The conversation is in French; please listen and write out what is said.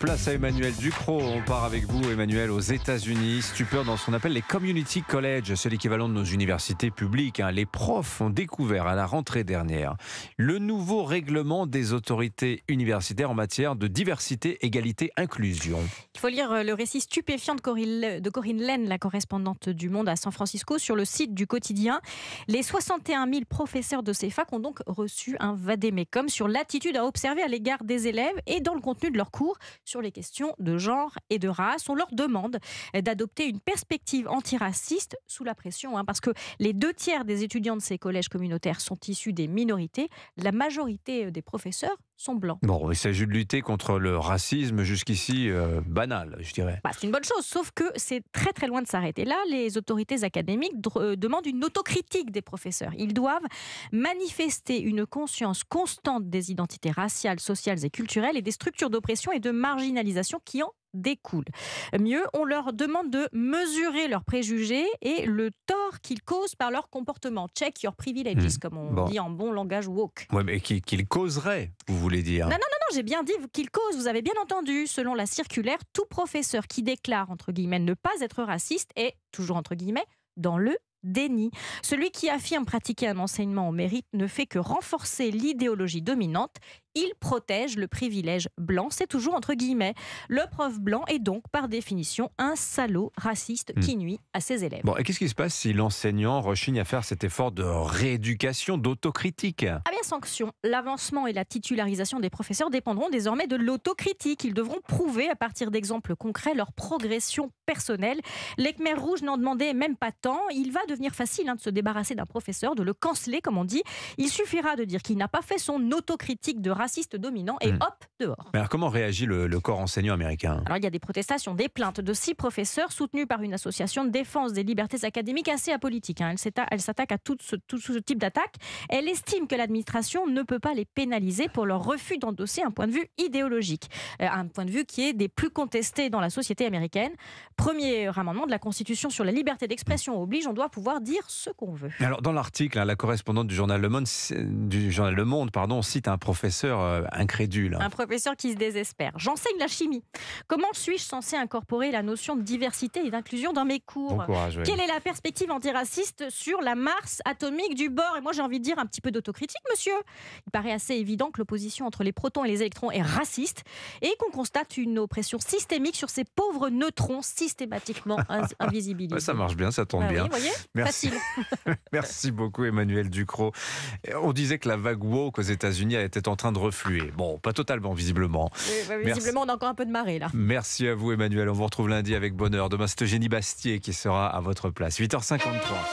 Place à Emmanuel Ducrot. On part avec vous, Emmanuel, aux États-Unis. Stupeur dans ce qu'on appelle les community colleges, c'est l'équivalent de nos universités publiques. Hein. Les profs ont découvert à la rentrée dernière le nouveau règlement des autorités universitaires en matière de diversité, égalité, inclusion. Il faut lire euh, le récit stupéfiant de Corinne, de Laine, la correspondante du Monde à San Francisco, sur le site du quotidien. Les 61 000 professeurs de ces facs ont donc reçu un comme sur l'attitude à observer à l'égard des élèves et dans le contenu de leurs cours sur les questions de genre et de race. On leur demande d'adopter une perspective antiraciste sous la pression, hein, parce que les deux tiers des étudiants de ces collèges communautaires sont issus des minorités. La majorité euh, des professeurs blancs. Bon, il s'agit de lutter contre le racisme jusqu'ici euh, banal, je dirais. Bah, c'est une bonne chose, sauf que c'est très très loin de s'arrêter. Là, les autorités académiques euh, demandent une autocritique des professeurs. Ils doivent manifester une conscience constante des identités raciales, sociales et culturelles et des structures d'oppression et de marginalisation qui en découle. Mieux, on leur demande de mesurer leurs préjugés et le tort qu'ils causent par leur comportement. Check your privileges, mmh. comme on dit en bon langage woke. Oui, mais qu'ils causeraient, vous voulez dire Non, non, non, non j'ai bien dit qu'ils causent, vous avez bien entendu. Selon la circulaire, tout professeur qui déclare, entre guillemets, ne pas être raciste est, toujours entre guillemets, dans le déni. Celui qui affirme pratiquer un enseignement au mérite ne fait que renforcer l'idéologie dominante il protège le privilège blanc. C'est toujours entre guillemets. Le prof blanc est donc, par définition, un salaud raciste hmm. qui nuit à ses élèves. Bon, et qu'est-ce qui se passe si l'enseignant rechigne à faire cet effort de rééducation, d'autocritique Ah bien, sanction. L'avancement et la titularisation des professeurs dépendront désormais de l'autocritique. Ils devront prouver, à partir d'exemples concrets, leur progression personnelle. Les Rouge n'en demandait même pas tant. Il va devenir facile hein, de se débarrasser d'un professeur, de le canceller comme on dit. Il suffira de dire qu'il n'a pas fait son autocritique de racisme raciste dominant et hmm. hop, dehors. Mais alors comment réagit le, corps enseignant américain Alors il y a des protestations, des plaintes de six professeurs soutenus par une association de défense des libertés académiques assez apolitique. Hein. Elle s'attaque à tout ce, type d'attaque. Elle estime que l'administration ne peut pas les pénaliser pour leur refus d'endosser un point de vue idéologique, euh, un point de vue qui est des plus contestés dans la société américaine. Premier amendement de la Constitution sur la liberté d'expression oblige, on doit pouvoir dire ce qu'on veut. Alors dans l'article, hein, la correspondante du journal Le Monde, du journal le Monde pardon, cite un professeur euh, incrédule. Un professeur qui se désespère. J'enseigne la chimie. Comment suis-je censé incorporer la notion de diversité et d'inclusion dans mes cours Quelle est la perspective antiraciste sur la Mars atomique du bord Et moi, j'ai envie de dire un petit peu d'autocritique, monsieur. Il paraît assez évident que l'opposition entre les protons et les électrons est raciste et qu'on constate une oppression systémique sur ces pauvres neutrons systématiquement invisibilisés. ça marche bien, ça tombe bah bien. Merci. Merci beaucoup, Emmanuel Ducrot. On disait que la vague woke aux États-Unis était en train de refluer. Bon, pas totalement, visiblement. Bah, visiblement, on a encore un peu de marée, là. Merci à vous, Emmanuel. On vous retrouve lundi avec bonheur. Demain, c'est Eugénie Bastier qui sera à votre place. 8h53.